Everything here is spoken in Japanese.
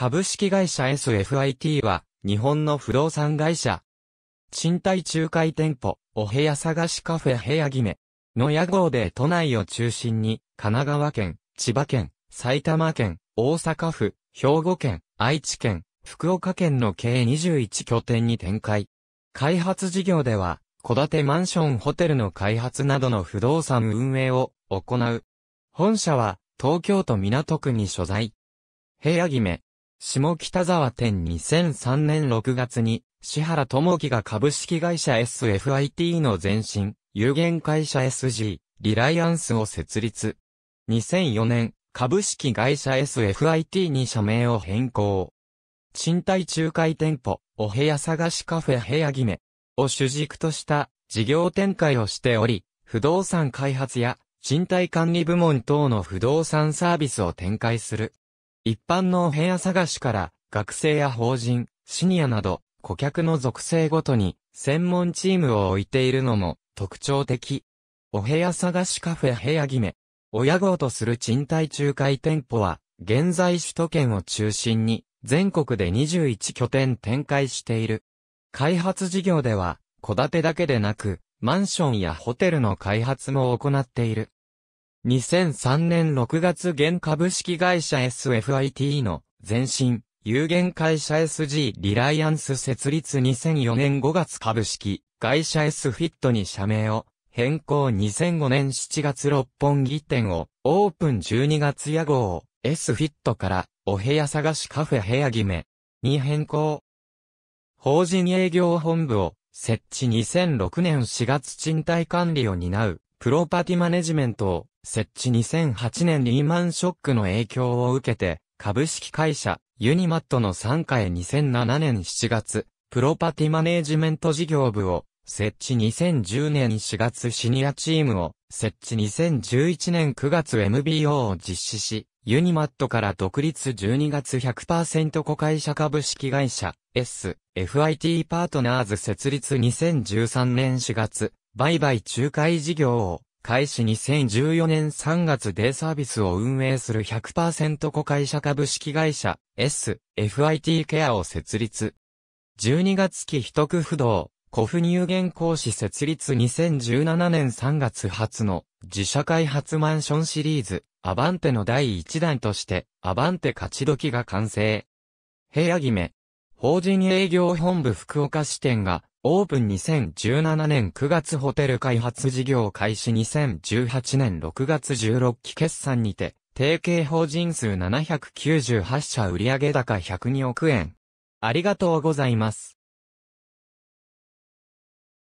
株式会社 SFIT は、日本の不動産会社。賃貸仲介店舗、お部屋探しカフェ部屋決め。の屋号で都内を中心に、神奈川県、千葉県、埼玉県、大阪府、兵庫県、愛知県、福岡県の計21拠点に展開。開発事業では、戸建てマンションホテルの開発などの不動産運営を行う。本社は東京都港区に所在。部屋決め、下北沢店2003年6月に、志原智樹が株式会社 SFIT の前身、有限会社 SG、リライアンスを設立。2004年、株式会社 SFIT に社名を変更。賃貸仲介店舗、お部屋探しカフェ部屋決めを主軸とした事業展開をしており、不動産開発や賃貸管理部門等の不動産サービスを展開する。一般のお部屋探しから、学生や法人、シニアなど、顧客の属性ごとに、専門チームを置いているのも、特徴的。お部屋探しカフェ部屋決め。親号とする賃貸仲介店舗は、現在首都圏を中心に、全国で21拠点展開している。開発事業では、戸建てだけでなく、マンションやホテルの開発も行っている。2003年6月現株式会社 SFIT の前身、有限会社 SG リライアンス設立2004年5月株式会社 S フィットに社名を変更2005年7月六本木店をオープン12月屋号を S フィットからお部屋探しカフェ部屋決めに変更。法人営業本部を設置2006年4月賃貸管理を担うプロパティマネジメントを設置2008年リーマンショックの影響を受けて、株式会社、ユニマットの参加へ2007年7月、プロパティマネージメント事業部を、設置2010年4月シニアチームを、設置2011年9月 MBO を実施し、ユニマットから独立12月100%子会社株式会社 S、FIT パートナーズ設立2013年4月、売買仲介事業を開始2014年3月デイサービスを運営する100%子会社株式会社 S、FIT ケアを設立。12月期秘匿不動、古府入元講師設立2017年3月初の自社開発マンションシリーズ、アバンテの第1弾として、アバンテ勝ち時が完成。部屋決め、法人営業本部福岡支店が、オープン2017年9月ホテル開発事業開始2018年6月16期決算にて、提携法人数798社売上高102億円。ありがとうございます。